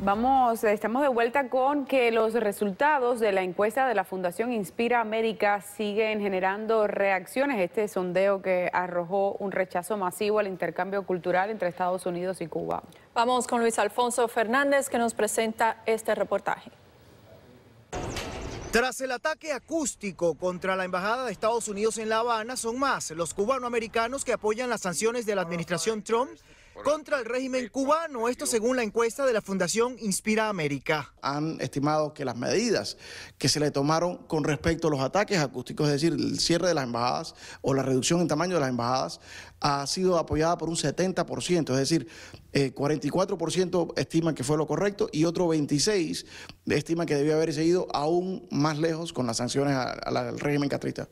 Vamos, estamos de vuelta con que los resultados de la encuesta de la Fundación Inspira América siguen generando reacciones. Este sondeo que arrojó un rechazo masivo al intercambio cultural entre Estados Unidos y Cuba. Vamos con Luis Alfonso Fernández que nos presenta este reportaje. Tras el ataque acústico contra la Embajada de Estados Unidos en La Habana, son más los cubanoamericanos que apoyan las sanciones de la administración Trump contra el régimen cubano, esto según la encuesta de la Fundación Inspira América. Han estimado que las medidas que se le tomaron con respecto a los ataques acústicos, es decir, el cierre de las embajadas o la reducción en tamaño de las embajadas, ha sido apoyada por un 70%, es decir, 44% eh, estiman que fue lo correcto y otro 26% estiman que debió haberse ido aún más lejos con las sanciones al régimen catrista.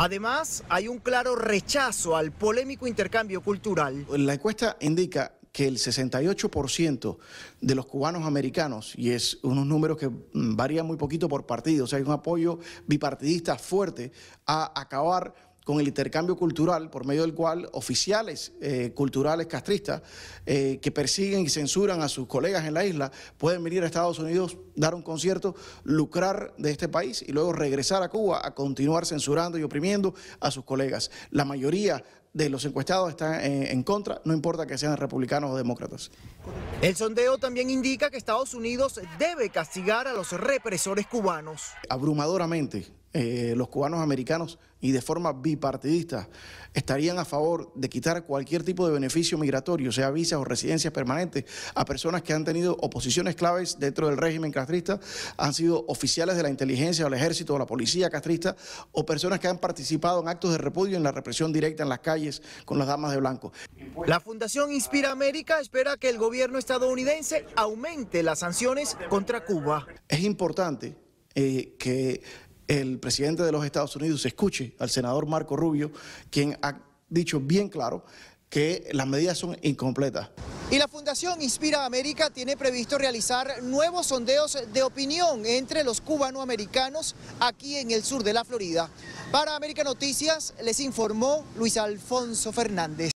Además, hay un claro rechazo al polémico intercambio cultural. La encuesta indica que el 68% de los cubanos americanos, y es unos números que varían muy poquito por partido, o sea, hay un apoyo bipartidista fuerte a acabar con el intercambio cultural, por medio del cual oficiales eh, culturales castristas eh, que persiguen y censuran a sus colegas en la isla pueden venir a Estados Unidos, dar un concierto, lucrar de este país y luego regresar a Cuba a continuar censurando y oprimiendo a sus colegas. La mayoría de los encuestados están eh, en, contra, no importa que sean republicanos o demócratas. El sondeo también indica que Estados Unidos debe castigar a los represores cubanos. Abrumadoramente, eh, los cubanos americanos y de forma bipartidista estarían a favor de quitar cualquier tipo de beneficio migratorio, sea visas o residencias permanentes, a personas que han tenido oposiciones claves dentro del régimen castrista, han sido oficiales de la inteligencia o ejército o la policía castrista, o personas que han participado en actos de repudio en la represión directa en las calles con las damas de blanco. La Fundación Inspira América espera que el gobierno estadounidense aumente las sanciones contra Cuba. Es importante eh, que el presidente de los Estados Unidos escuche al senador Marco Rubio, quien ha dicho bien claro que las medidas son incompletas. Y la Fundación Inspira América tiene previsto realizar nuevos sondeos de opinión entre los cubanoamericanos aquí en el sur de la Florida. Para América Noticias les informó Luis Alfonso Fernández.